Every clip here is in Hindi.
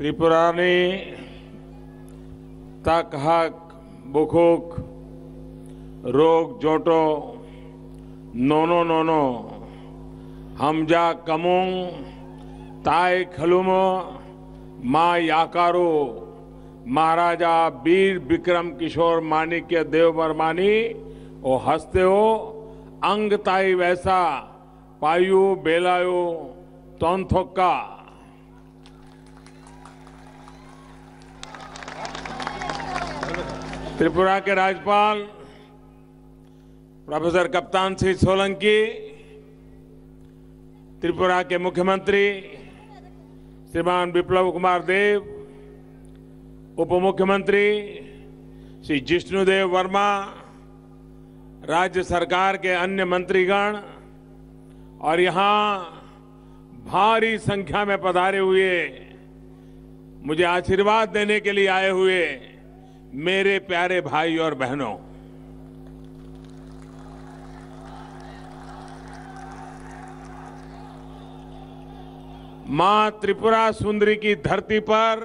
त्रिपुरानी तक हक बुखुक रोग जोटो नोनो नोनो हमजा कमुंग ताय खलुमो माँ याकारो महाराजा वीर विक्रम किशोर माणिक्य देव वर्मानी ओ हस्ते हो अंग ताई वैसा पायु बेलायो तो त्रिपुरा के राज्यपाल प्रोफेसर कप्तान सिंह सोलंकी त्रिपुरा के मुख्यमंत्री श्रीमान विप्लव कुमार देव उप मुख्यमंत्री श्री जिष्णुदेव वर्मा राज्य सरकार के अन्य मंत्रीगण और यहाँ भारी संख्या में पधारे हुए मुझे आशीर्वाद देने के लिए आए हुए मेरे प्यारे भाई और बहनों मां त्रिपुरा सुंदरी की धरती पर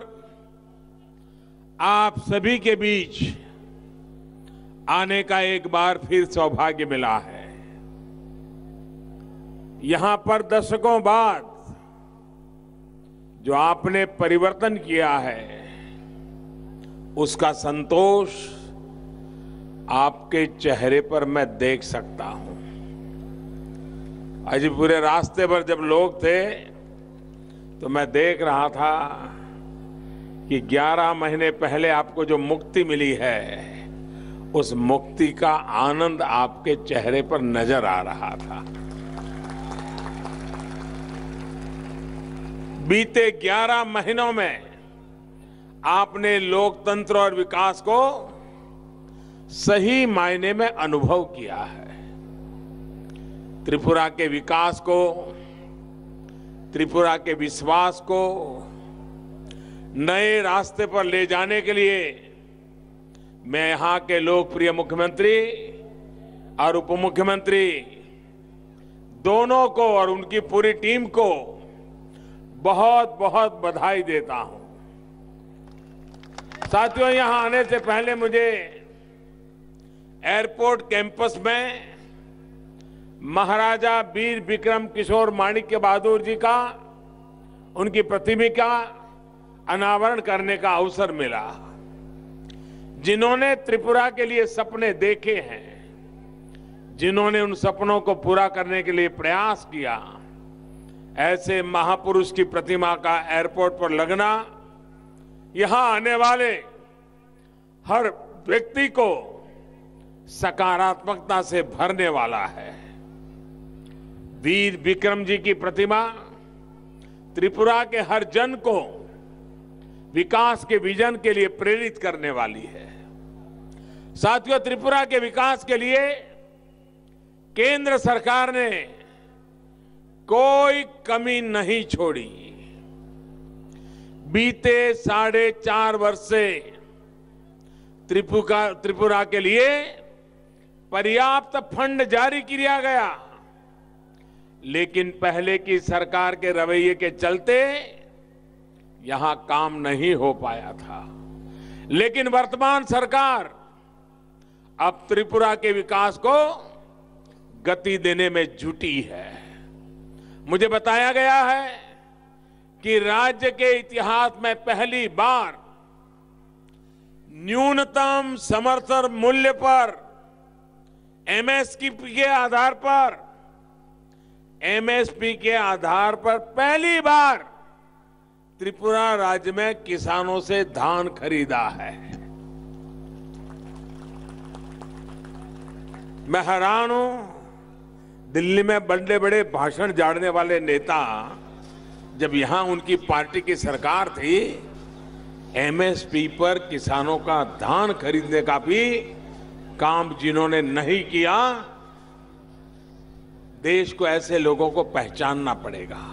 आप सभी के बीच आने का एक बार फिर सौभाग्य मिला है यहां पर दशकों बाद जो आपने परिवर्तन किया है उसका संतोष आपके चेहरे पर मैं देख सकता हूं अजी पूरे रास्ते पर जब लोग थे तो मैं देख रहा था कि 11 महीने पहले आपको जो मुक्ति मिली है उस मुक्ति का आनंद आपके चेहरे पर नजर आ रहा था बीते 11 महीनों में आपने लोकतंत्र और विकास को सही मायने में अनुभव किया है त्रिपुरा के विकास को त्रिपुरा के विश्वास को नए रास्ते पर ले जाने के लिए मैं यहाँ के लोकप्रिय मुख्यमंत्री और उप मुख्यमंत्री दोनों को और उनकी पूरी टीम को बहुत बहुत बधाई देता हूं साथियों यहां आने से पहले मुझे एयरपोर्ट कैंपस में महाराजा वीर विक्रम किशोर माणिक्य बहादुर जी का उनकी प्रतिमा अनावरण करने का अवसर मिला जिन्होंने त्रिपुरा के लिए सपने देखे हैं जिन्होंने उन सपनों को पूरा करने के लिए प्रयास किया ऐसे महापुरुष की प्रतिमा का एयरपोर्ट पर लगना यहां आने वाले हर व्यक्ति को सकारात्मकता से भरने वाला है वीर विक्रम जी की प्रतिमा त्रिपुरा के हर जन को विकास के विजन के लिए प्रेरित करने वाली है साथियों त्रिपुरा के विकास के लिए केंद्र सरकार ने कोई कमी नहीं छोड़ी बीते साढ़े चार वर्ष से त्रिपुरा त्रिपुरा के लिए पर्याप्त फंड जारी किया गया लेकिन पहले की सरकार के रवैये के चलते यहां काम नहीं हो पाया था लेकिन वर्तमान सरकार अब त्रिपुरा के विकास को गति देने में जुटी है मुझे बताया गया है कि राज्य के इतिहास में पहली बार न्यूनतम समर्थन मूल्य पर एमएसपी के आधार पर एमएसपी के आधार पर पहली बार त्रिपुरा राज्य में किसानों से धान खरीदा है मैं हैरान हूं दिल्ली में बड़े बड़े भाषण जाड़ने वाले नेता जब यहां उनकी पार्टी की सरकार थी एमएसपी पर किसानों का धान खरीदने का भी काम जिन्होंने नहीं किया देश को ऐसे लोगों को पहचानना पड़ेगा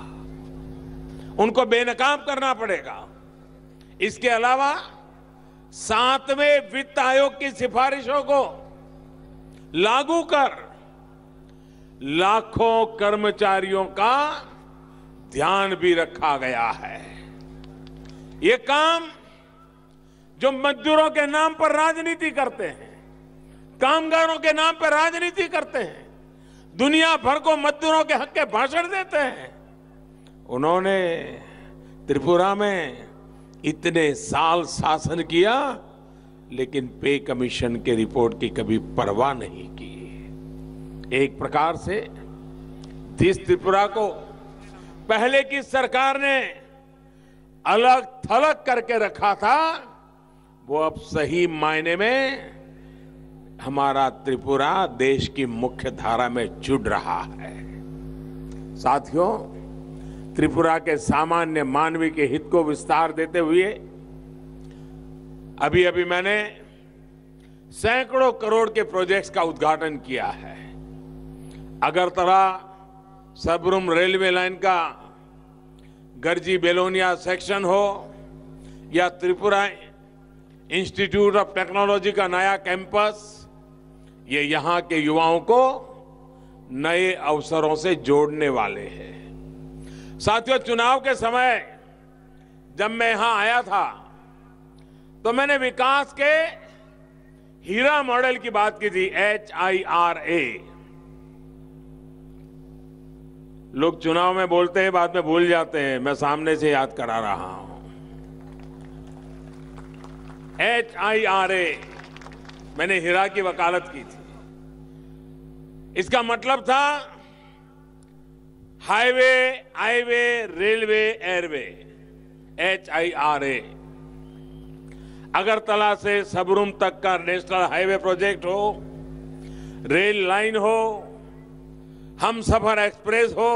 उनको बेनकाब करना पड़ेगा इसके अलावा सातवें वित्त आयोग की सिफारिशों को लागू कर लाखों कर्मचारियों का ध्यान भी रखा गया है ये काम जो मजदूरों के नाम पर राजनीति करते हैं कामगारों के नाम पर राजनीति करते हैं दुनिया भर को मजदूरों के हक के भाषण देते हैं उन्होंने त्रिपुरा में इतने साल शासन किया लेकिन पे कमीशन के रिपोर्ट की कभी परवाह नहीं की एक प्रकार से जिस त्रिपुरा को पहले की सरकार ने अलग थलग करके रखा था वो अब सही मायने में हमारा त्रिपुरा देश की मुख्य धारा में जुड़ रहा है साथियों त्रिपुरा के सामान्य मानवी के हित को विस्तार देते हुए अभी अभी मैंने सैकड़ों करोड़ के प्रोजेक्ट्स का उद्घाटन किया है अगरतला सबरूम रेलवे लाइन का गर्जी बेलोनिया सेक्शन हो या त्रिपुरा इंस्टीट्यूट ऑफ टेक्नोलॉजी का नया कैंपस ये यहाँ के युवाओं को नए अवसरों से जोड़ने वाले हैं साथियों चुनाव के समय जब मैं यहाँ आया था तो मैंने विकास के हीरा मॉडल की बात की थी एच आई आर ए लोग चुनाव में बोलते हैं बाद में भूल जाते हैं मैं सामने से याद करा रहा हूं एच आई आर ए मैंने हीरा की वकालत की थी इसका मतलब था highway i-way railway airway H I R A Agartala से सबरूम तक का नेशनल हाईवे प्रोजेक्ट हो रेल लाइन हो हम सफर एक्सप्रेस हो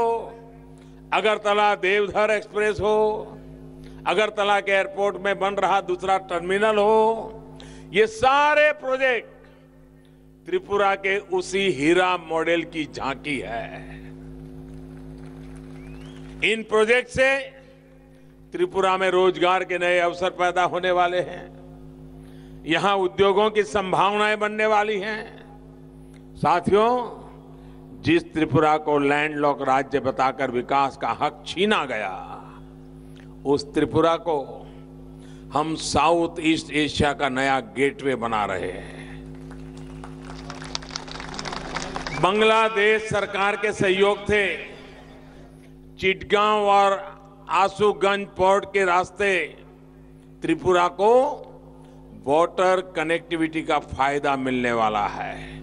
अगरतला देवधर एक्सप्रेस हो अगरतला के एयरपोर्ट में बन रहा दूसरा टर्मिनल हो ये सारे प्रोजेक्ट त्रिपुरा के उसी हीरा मॉडल की झांकी है इन प्रोजेक्ट से त्रिपुरा में रोजगार के नए अवसर पैदा होने वाले हैं यहां उद्योगों की संभावनाएं बनने वाली हैं साथियों जिस त्रिपुरा को लैंडलॉक राज्य बताकर विकास का हक छीना गया उस त्रिपुरा को हम साउथ ईस्ट एशिया का नया गेटवे बना रहे हैं बांग्लादेश सरकार के सहयोग थे चिटगांव और आसूगंज पोर्ट के रास्ते त्रिपुरा को वाटर कनेक्टिविटी का फायदा मिलने वाला है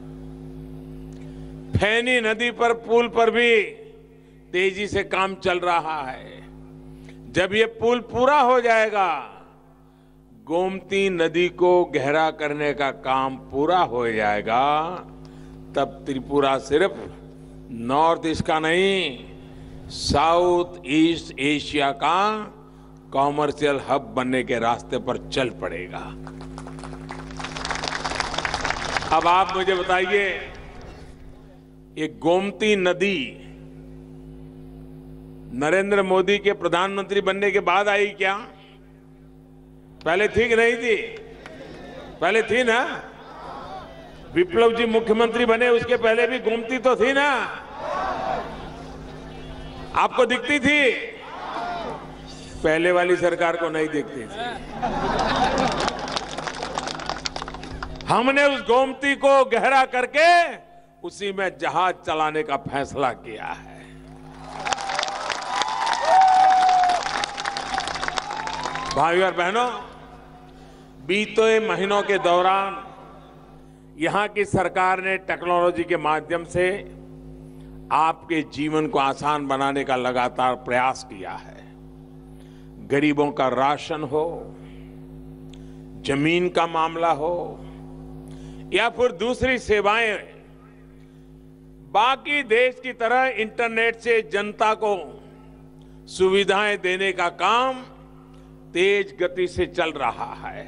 फैनी नदी पर पुल पर भी तेजी से काम चल रहा है जब ये पुल पूरा हो जाएगा गोमती नदी को गहरा करने का काम पूरा हो जाएगा तब त्रिपुरा सिर्फ नॉर्थ ईस्ट का नहीं साउथ ईस्ट एशिया का कॉमर्शियल हब बनने के रास्ते पर चल पड़ेगा अब आप मुझे बताइए ये गोमती नदी नरेंद्र मोदी के प्रधानमंत्री बनने के बाद आई क्या पहले थी कि नहीं थी पहले थी ना विप्लव जी मुख्यमंत्री बने उसके पहले भी गोमती तो थी ना आपको दिखती थी पहले वाली सरकार को नहीं दिखती थी हमने उस गोमती को गहरा करके उसी में जहाज चलाने का फैसला किया है भाई और बहनों बीते महीनों के दौरान यहाँ की सरकार ने टेक्नोलॉजी के माध्यम से आपके जीवन को आसान बनाने का लगातार प्रयास किया है गरीबों का राशन हो जमीन का मामला हो या फिर दूसरी सेवाएं बाकी देश की तरह इंटरनेट से जनता को सुविधाएं देने का काम तेज गति से चल रहा है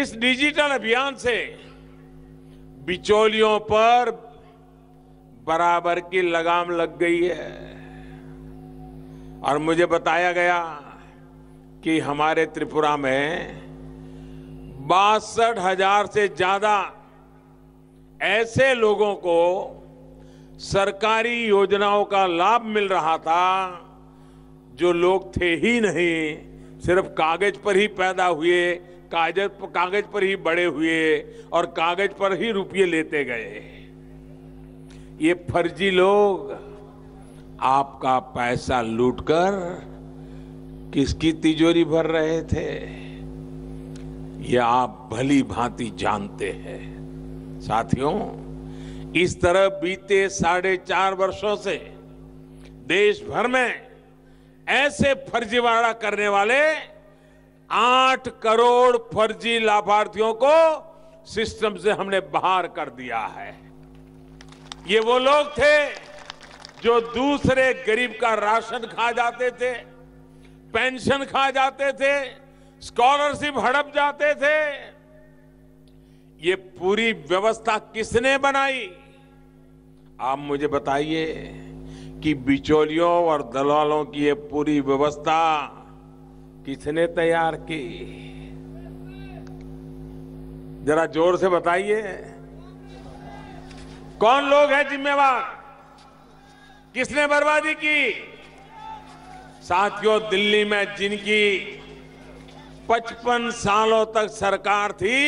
इस डिजिटल अभियान से बिचौलियों पर बराबर की लगाम लग गई है और मुझे बताया गया कि हमारे त्रिपुरा में बासठ हजार से ज्यादा ऐसे लोगों को सरकारी योजनाओं का लाभ मिल रहा था जो लोग थे ही नहीं सिर्फ कागज पर ही पैदा हुए कागज कागज पर ही बड़े हुए और कागज पर ही रुपये लेते गए ये फर्जी लोग आपका पैसा लूटकर किसकी तिजोरी भर रहे थे ये आप भली भांति जानते हैं साथियों इस तरह बीते साढ़े चार वर्षों से देश भर में ऐसे फर्जीवाड़ा करने वाले आठ करोड़ फर्जी लाभार्थियों को सिस्टम से हमने बाहर कर दिया है ये वो लोग थे जो दूसरे गरीब का राशन खा जाते थे पेंशन खा जाते थे स्कॉलरशिप हड़प जाते थे ये पूरी व्यवस्था किसने बनाई आप मुझे बताइए कि बिचौलियों और दलालों की ये पूरी व्यवस्था किसने तैयार की जरा जोर से बताइए कौन लोग हैं जिम्मेवार किसने बर्बादी की साथियों दिल्ली में जिनकी 55 सालों तक सरकार थी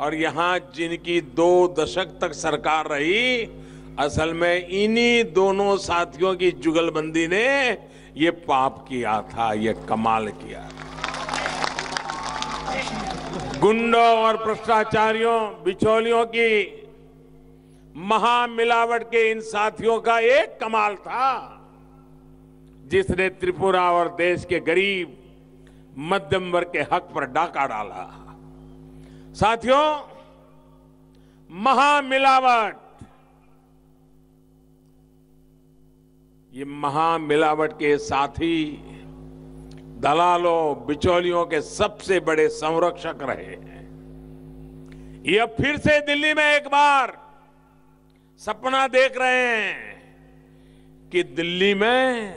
और यहां जिनकी दो दशक तक सरकार रही असल में इन्हीं दोनों साथियों की जुगलबंदी ने ये पाप किया था ये कमाल किया गुंडों और भ्रष्टाचारियों बिचौलियों की महामिलावट के इन साथियों का एक कमाल था जिसने त्रिपुरा और देश के गरीब मध्यम वर्ग के हक पर डाका डाला साथियों महामिलावट ये महामिलावट के साथ ही दलालों बिचौलियों के सबसे बड़े संरक्षक रहे हैं ये फिर से दिल्ली में एक बार सपना देख रहे हैं कि दिल्ली में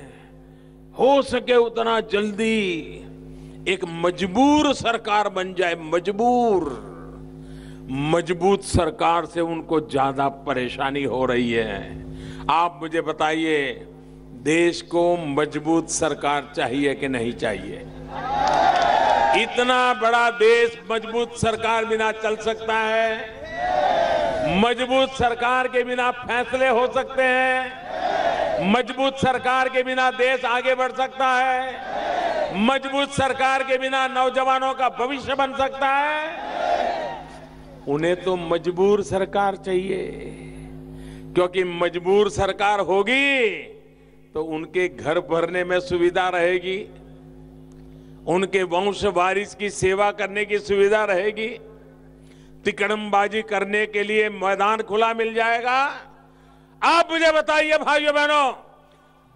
हो सके उतना जल्दी एक मजबूर सरकार बन जाए मजबूर मजबूत सरकार से उनको ज्यादा परेशानी हो रही है आप मुझे बताइए देश को मजबूत सरकार चाहिए कि नहीं चाहिए इतना बड़ा देश मजबूत सरकार बिना चल सकता है मजबूत सरकार के बिना फैसले हो सकते हैं मजबूत सरकार के बिना देश आगे बढ़ सकता है मजबूत सरकार के बिना नौजवानों का भविष्य बन सकता है उन्हें तो मजबूर सरकार चाहिए क्योंकि मजबूर सरकार होगी तो उनके घर भरने में सुविधा रहेगी उनके वंश वारिस की सेवा करने की सुविधा रहेगी तिकड़मबाजी करने के लिए मैदान खुला मिल जाएगा आप मुझे बताइए भाइयों बहनों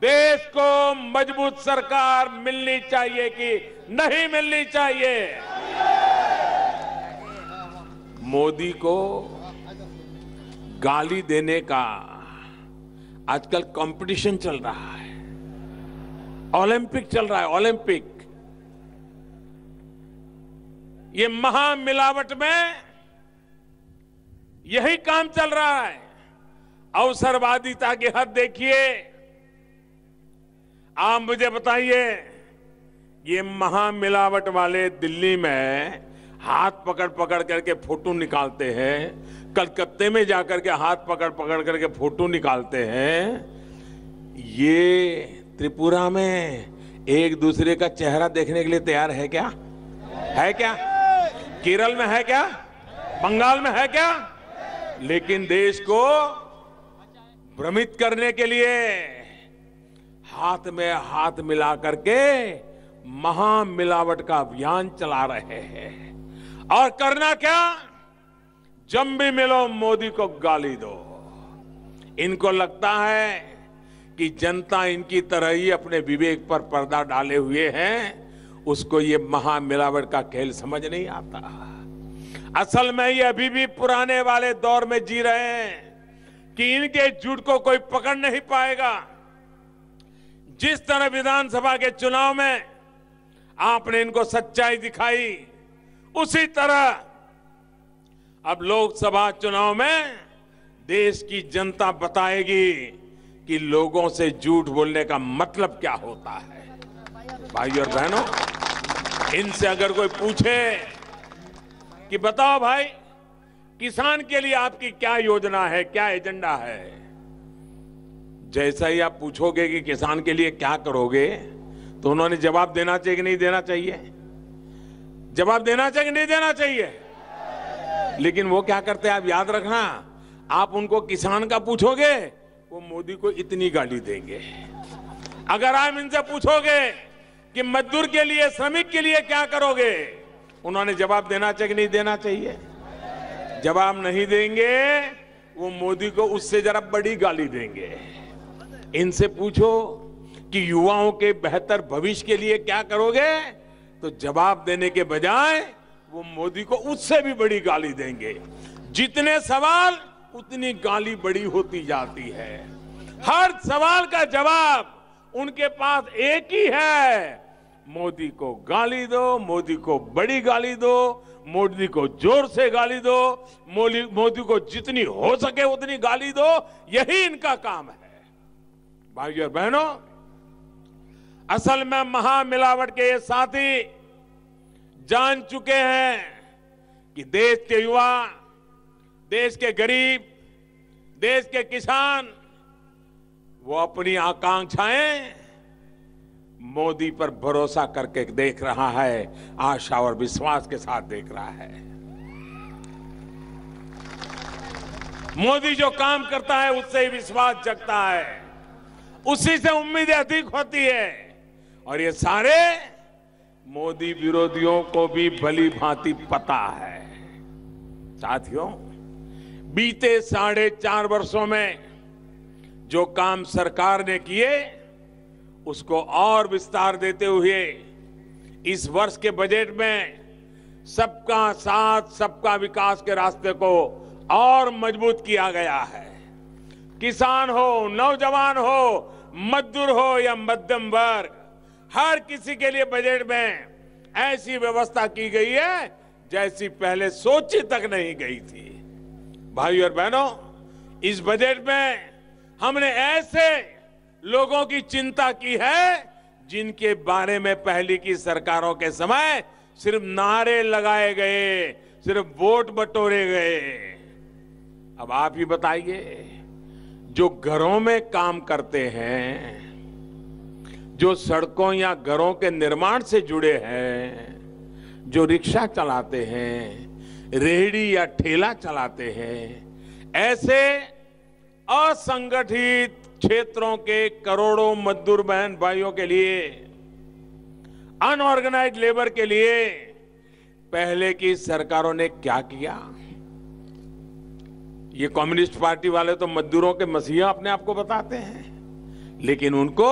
देश को मजबूत सरकार मिलनी चाहिए कि नहीं मिलनी चाहिए मोदी को गाली देने का आजकल कंपटीशन चल रहा है ओलंपिक चल रहा है ओलंपिक ये महामिलावट में यही काम चल रहा है अवसरवादिता की हद देखिए आप मुझे बताइए ये महामिलावट वाले दिल्ली में हाथ पकड़ पकड़ करके फोटो निकालते हैं कलकत्ते में जाकर के हाथ पकड़ पकड़ करके फोटो निकालते हैं ये त्रिपुरा में एक दूसरे का चेहरा देखने के लिए तैयार है क्या है क्या केरल में है क्या बंगाल में है क्या लेकिन देश को भ्रमित करने के लिए हाथ में हाथ मिला करके महा मिलावट का अभियान चला रहे हैं और करना क्या जब भी मिलो मोदी को गाली दो इनको लगता है कि जनता इनकी तरह ही अपने विवेक पर पर्दा डाले हुए हैं उसको ये महा मिलावट का खेल समझ नहीं आता असल में ये अभी भी पुराने वाले दौर में जी रहे हैं कि इनके झूठ को कोई पकड़ नहीं पाएगा जिस तरह विधानसभा के चुनाव में आपने इनको सच्चाई दिखाई उसी तरह अब लोकसभा चुनाव में देश की जनता बताएगी कि लोगों से झूठ बोलने का मतलब क्या होता है भाई और बहनों इनसे अगर कोई पूछे कि बताओ भाई किसान के लिए आपकी क्या योजना है क्या एजेंडा है जैसा ही आप पूछोगे कि किसान के लिए क्या करोगे तो उन्होंने जवाब देना चाहिए कि नहीं देना चाहिए जवाब देना चाहिए कि नहीं देना चाहिए लेकिन वो क्या करते हैं आप याद रखना आप उनको किसान का पूछोगे वो मोदी को इतनी गाली देंगे अगर आप इनसे पूछोगे कि मजदूर के लिए श्रमिक के लिए क्या करोगे उन्होंने जवाब देना चाहिए कि नहीं देना चाहिए जवाब नहीं देंगे वो मोदी को उससे जरा बड़ी गाली देंगे इनसे पूछो कि युवाओं के बेहतर भविष्य के लिए क्या करोगे तो जवाब देने के बजाय वो मोदी को उससे भी बड़ी गाली देंगे जितने सवाल उतनी गाली बड़ी होती जाती है हर सवाल का जवाब उनके पास एक ही है मोदी को गाली दो मोदी को बड़ी गाली दो मोदी को जोर से गाली दो मोदी को जितनी हो सके उतनी गाली दो यही इनका काम है भाइयों और बहनों असल में महामिलावट के ये साथी जान चुके हैं कि देश के युवा देश के गरीब देश के किसान वो अपनी आकांक्षाएं मोदी पर भरोसा करके देख रहा है आशा और विश्वास के साथ देख रहा है मोदी जो काम करता है उससे ही विश्वास जगता है उसी से उम्मीदें अधिक होती है और ये सारे मोदी विरोधियों को भी भली भांति पता है साथियों बीते साढ़े चार वर्षों में जो काम सरकार ने किए उसको और विस्तार देते हुए इस वर्ष के बजट में सबका साथ सबका विकास के रास्ते को और मजबूत किया गया है किसान हो नौजवान हो मजदूर हो या मध्यम वर्ग हर किसी के लिए बजट में ऐसी व्यवस्था की गई है जैसी पहले सोची तक नहीं गई थी भाई और बहनों इस बजट में हमने ऐसे लोगों की चिंता की है जिनके बारे में पहले की सरकारों के समय सिर्फ नारे लगाए गए सिर्फ वोट बटोरे गए अब आप ही बताइए जो घरों में काम करते हैं जो सड़कों या घरों के निर्माण से जुड़े हैं जो रिक्शा चलाते हैं रेहड़ी या ठेला चलाते हैं ऐसे असंगठित क्षेत्रों के करोड़ों मजदूर बहन भाइयों के लिए अनऑर्गेनाइज लेबर के लिए पहले की सरकारों ने क्या किया ये कम्युनिस्ट पार्टी वाले तो मजदूरों के मसीहा अपने आप को बताते हैं लेकिन उनको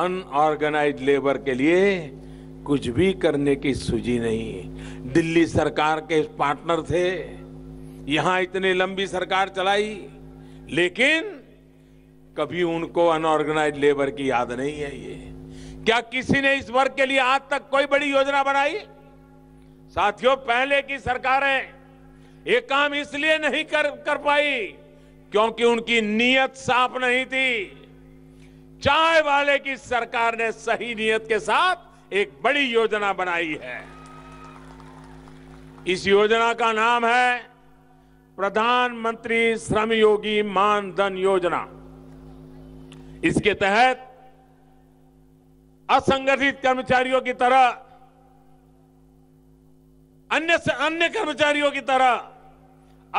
अनऑर्गेनाइज लेबर के लिए कुछ भी करने की सूझी नहीं दिल्ली सरकार के पार्टनर थे यहां इतनी लंबी सरकार चलाई लेकिन कभी उनको अनऑर्गेनाइज लेबर की याद नहीं है ये क्या किसी ने इस वर्ग के लिए आज तक कोई बड़ी योजना बनाई साथियों पहले की सरकारें ये काम इसलिए नहीं कर कर पाई क्योंकि उनकी नीयत साफ नहीं थी चाय वाले की सरकार ने सही नीयत के साथ एक बड़ी योजना बनाई है इस योजना का नाम है प्रधानमंत्री श्रम योगी मानधन योजना इसके तहत असंगठित कर्मचारियों की तरह अन्य से अन्य कर्मचारियों की तरह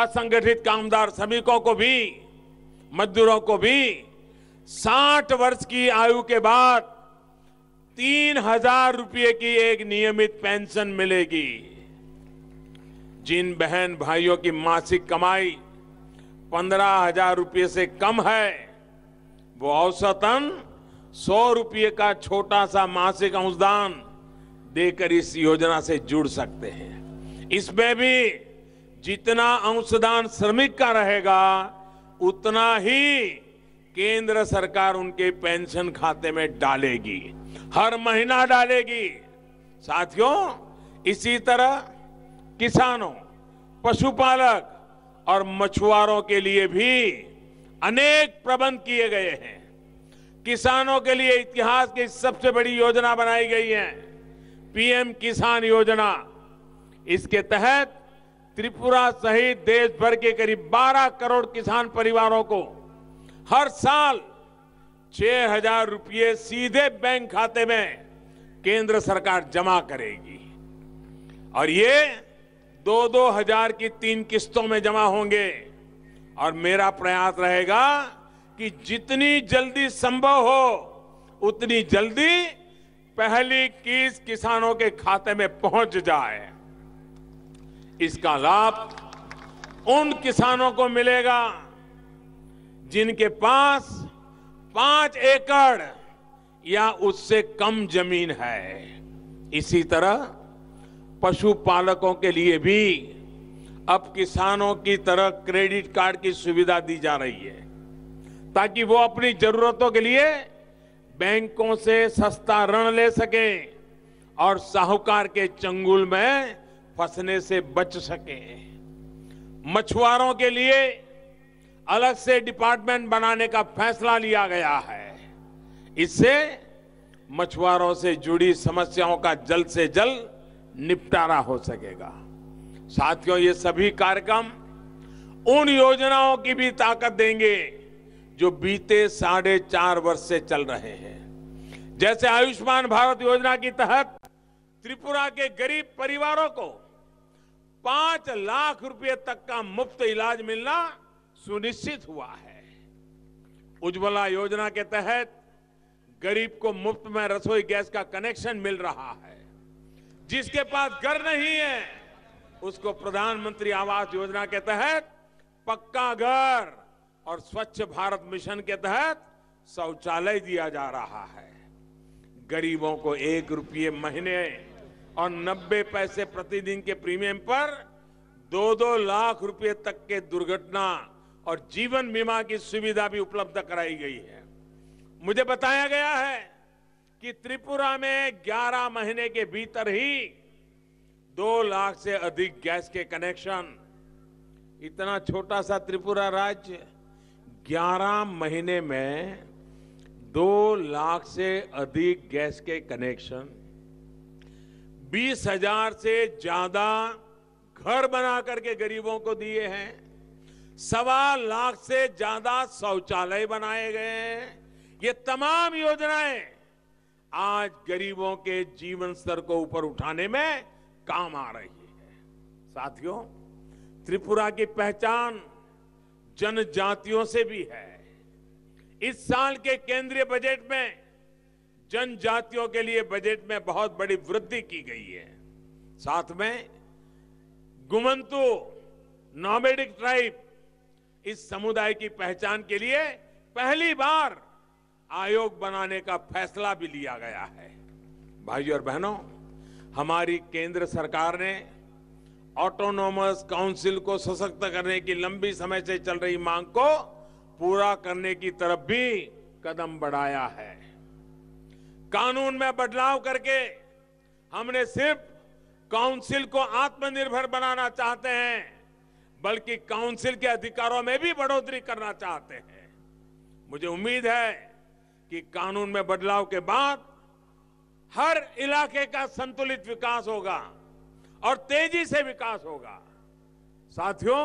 असंगठित कामदार श्रमिकों को भी मजदूरों को भी 60 वर्ष की आयु के बाद तीन हजार रुपये की एक नियमित पेंशन मिलेगी जिन बहन भाइयों की मासिक कमाई पंद्रह हजार रुपये से कम है वो औसतन सौ रुपये का छोटा सा मासिक अंशदान देकर इस योजना से जुड़ सकते हैं इसमें भी जितना अंशदान श्रमिक का रहेगा उतना ही केंद्र सरकार उनके पेंशन खाते में डालेगी हर महीना डालेगी साथियों इसी तरह किसानों पशुपालक और मछुआरों के लिए भी अनेक प्रबंध किए गए हैं किसानों के लिए इतिहास की सबसे बड़ी योजना बनाई गई है पीएम किसान योजना इसके तहत त्रिपुरा सहित देश भर के करीब 12 करोड़ किसान परिवारों को हर साल छह हजार रुपये सीधे बैंक खाते में केंद्र सरकार जमा करेगी और ये दो दो हजार की तीन किस्तों में जमा होंगे और मेरा प्रयास रहेगा कि जितनी जल्दी संभव हो उतनी जल्दी पहली किस्त किसानों के खाते में पहुंच जाए इसका लाभ उन किसानों को मिलेगा जिनके पास पांच एकड़ या उससे कम जमीन है इसी तरह पशुपालकों के लिए भी अब किसानों की तरह क्रेडिट कार्ड की सुविधा दी जा रही है ताकि वो अपनी जरूरतों के लिए बैंकों से सस्ता ऋण ले सके और साहूकार के चंगुल में फंसने से बच सके मछुआरों के लिए अलग से डिपार्टमेंट बनाने का फैसला लिया गया है इससे मछुआरों से जुड़ी समस्याओं का जल्द से जल्द निपटारा हो सकेगा साथियों ये सभी कार्यक्रम उन योजनाओं की भी ताकत देंगे जो बीते साढ़े चार वर्ष से चल रहे हैं जैसे आयुष्मान भारत योजना के तहत त्रिपुरा के गरीब परिवारों को पांच लाख रुपए तक का मुफ्त इलाज मिलना सुनिश्चित हुआ है उज्ज्वला योजना के तहत गरीब को मुफ्त में रसोई गैस का कनेक्शन मिल रहा है जिसके पास घर नहीं है उसको प्रधानमंत्री आवास योजना के तहत पक्का घर और स्वच्छ भारत मिशन के तहत शौचालय दिया जा रहा है गरीबों को एक रुपये महीने और 90 पैसे प्रतिदिन के प्रीमियम पर दो दो लाख रुपए तक के दुर्घटना और जीवन बीमा की सुविधा भी उपलब्ध कराई गई है मुझे बताया गया है कि त्रिपुरा में 11 महीने के भीतर ही दो लाख से अधिक गैस के कनेक्शन इतना छोटा सा त्रिपुरा राज्य 11 महीने में दो लाख से अधिक गैस के कनेक्शन बीस हजार से ज्यादा घर बना करके गरीबों को दिए हैं सवा लाख से ज्यादा शौचालय बनाए गए हैं ये तमाम योजनाएं आज गरीबों के जीवन स्तर को ऊपर उठाने में काम आ रही है साथियों त्रिपुरा की पहचान जनजातियों से भी है इस साल के केंद्रीय बजट में जनजातियों के लिए बजट में बहुत बड़ी वृद्धि की गई है साथ में गुमंतु नॉमेडिक ट्राइब इस समुदाय की पहचान के लिए पहली बार आयोग बनाने का फैसला भी लिया गया है भाइयों और बहनों हमारी केंद्र सरकार ने ऑटोनोमस काउंसिल को सशक्त करने की लंबी समय से चल रही मांग को पूरा करने की तरफ भी कदम बढ़ाया है कानून में बदलाव करके हमने सिर्फ काउंसिल को आत्मनिर्भर बनाना चाहते हैं बल्कि काउंसिल के अधिकारों में भी बढ़ोतरी करना चाहते हैं मुझे उम्मीद है कि कानून में बदलाव के बाद हर इलाके का संतुलित विकास होगा और तेजी से विकास होगा साथियों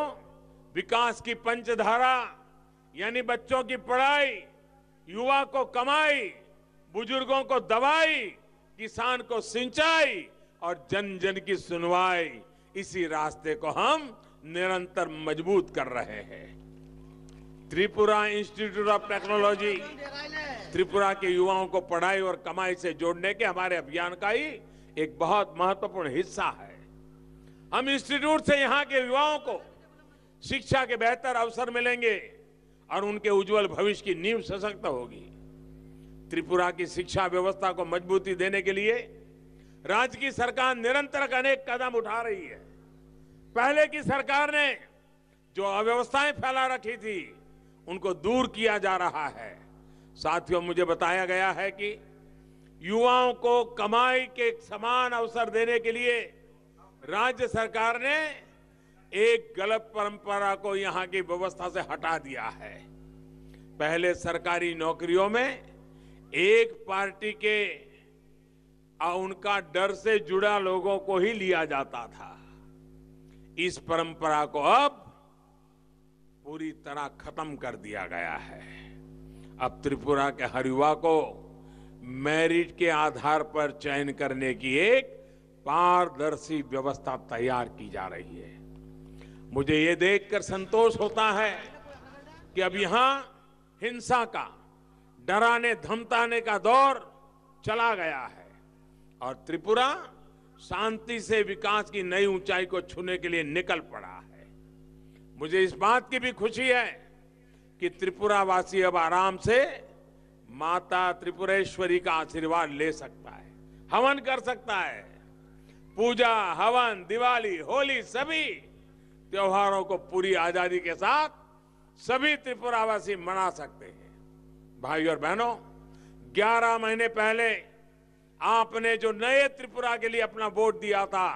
विकास की पंचधारा यानी बच्चों की पढ़ाई युवा को कमाई बुजुर्गों को दवाई किसान को सिंचाई और जन जन की सुनवाई इसी रास्ते को हम निरंतर मजबूत कर रहे हैं Tripura institute of technology Tripura के युवाओं को पढ़ाई और कमाई से जोड़ने के हमारे अभियान का ही एक बहुत महत्वपूर्ण हिस्सा है हम इंस्टीट्यूट से यहाँ के युवाओं को शिक्षा के बेहतर अवसर मिलेंगे और उनके उज्जवल भविष्य की नींव सशक्त होगी त्रिपुरा की शिक्षा व्यवस्था को मजबूती देने के लिए राज्य की सरकार निरंतर अनेक कदम उठा रही है पहले की सरकार ने जो अव्यवस्थाएं फैला रखी थी उनको दूर किया जा रहा है साथियों मुझे बताया गया है कि युवाओं को कमाई के समान अवसर देने के लिए राज्य सरकार ने एक गलत परंपरा को यहां की व्यवस्था से हटा दिया है पहले सरकारी नौकरियों में एक पार्टी के और उनका डर से जुड़ा लोगों को ही लिया जाता था इस परंपरा को अब पूरी तरह खत्म कर दिया गया है अब त्रिपुरा के हर युवा को मेरिट के आधार पर चयन करने की एक पारदर्शी व्यवस्था तैयार की जा रही है मुझे ये देखकर संतोष होता है कि अब यहां हिंसा का डराने धमकाने का दौर चला गया है और त्रिपुरा शांति से विकास की नई ऊंचाई को छूने के लिए निकल पड़ा है मुझे इस बात की भी खुशी है कि त्रिपुरावासी अब आराम से माता त्रिपुरेश्वरी का आशीर्वाद ले सकता है हवन कर सकता है पूजा हवन दिवाली होली सभी त्योहारों को पूरी आजादी के साथ सभी त्रिपुरावासी मना सकते हैं भाई और बहनों 11 महीने पहले आपने जो नए त्रिपुरा के लिए अपना वोट दिया था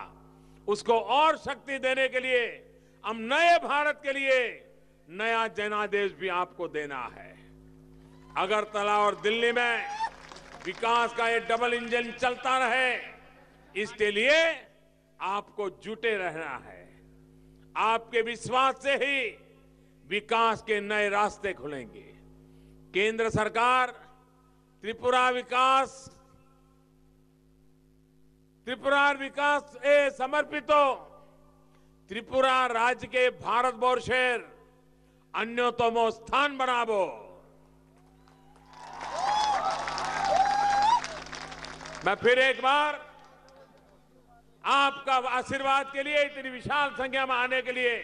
उसको और शक्ति देने के लिए हम नए भारत के लिए नया जनादेश भी आपको देना है अगरतला और दिल्ली में विकास का ये डबल इंजन चलता रहे इसके लिए आपको जुटे रहना है आपके विश्वास से ही विकास के नए रास्ते खुलेंगे केंद्र सरकार त्रिपुरा विकास त्रिपुरा विकास ए समर्पित हो त्रिपुरा राज्य के भारत शेर अन्योतमो स्थान बनावो मैं फिर एक बार आपका आशीर्वाद के लिए इतनी विशाल संख्या में आने के लिए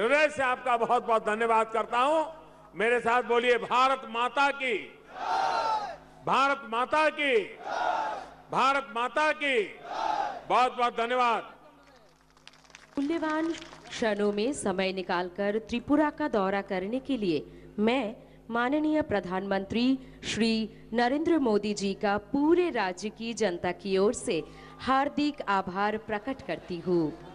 हृदय से आपका बहुत बहुत धन्यवाद करता हूं मेरे साथ बोलिए भारत माता की भारत माता की भारत माता की बहुत बहुत धन्यवाद मूल्यवान क्षणों में समय निकालकर त्रिपुरा का दौरा करने के लिए मैं माननीय प्रधानमंत्री श्री नरेंद्र मोदी जी का पूरे राज्य की जनता की ओर से हार्दिक आभार प्रकट करती हूँ